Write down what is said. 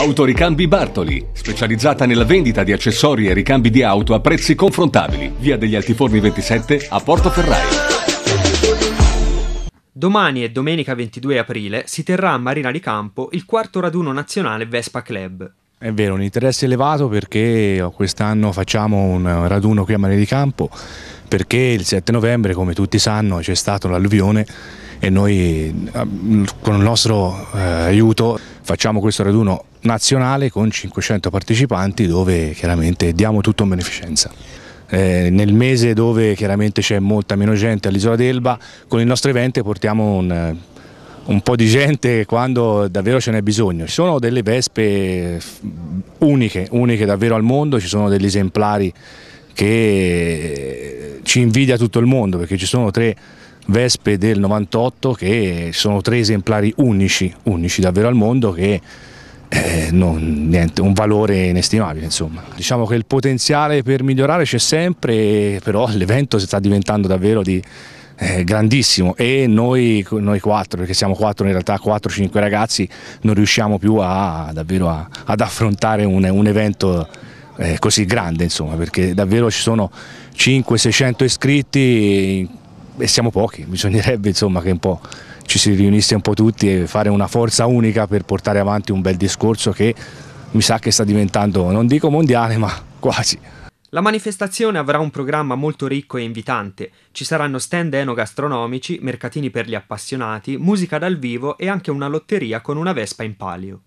Autoricambi Bartoli, specializzata nella vendita di accessori e ricambi di auto a prezzi confrontabili. Via degli Altiforni 27 a Portoferraio. Domani e domenica 22 aprile si terrà a Marina di Campo il quarto raduno nazionale Vespa Club. È vero, un interesse elevato perché quest'anno facciamo un raduno qui a Marina di Campo perché il 7 novembre, come tutti sanno, c'è stata l'alluvione e noi eh, con il nostro eh, aiuto facciamo questo raduno nazionale con 500 partecipanti dove chiaramente diamo tutto in beneficenza. Eh, nel mese dove chiaramente c'è molta meno gente all'isola d'Elba, con il nostro evento portiamo un, un po' di gente quando davvero ce n'è bisogno. Ci sono delle vespe eh, uniche, uniche davvero al mondo, ci sono degli esemplari che ci invidia tutto il mondo perché ci sono tre Vespe del 98 che sono tre esemplari unici, unici davvero al mondo che eh, non, niente, un valore inestimabile insomma. Diciamo che il potenziale per migliorare c'è sempre, però l'evento sta diventando davvero di, eh, grandissimo e noi, noi quattro, perché siamo quattro in realtà, 4 cinque ragazzi, non riusciamo più a, davvero a, ad affrontare un, un evento eh, così grande insomma, perché davvero ci sono 500-600 iscritti e siamo pochi, bisognerebbe insomma, che un po' ci si riunisse un po' tutti e fare una forza unica per portare avanti un bel discorso che mi sa che sta diventando, non dico mondiale, ma quasi. La manifestazione avrà un programma molto ricco e invitante. Ci saranno stand enogastronomici, mercatini per gli appassionati, musica dal vivo e anche una lotteria con una vespa in palio.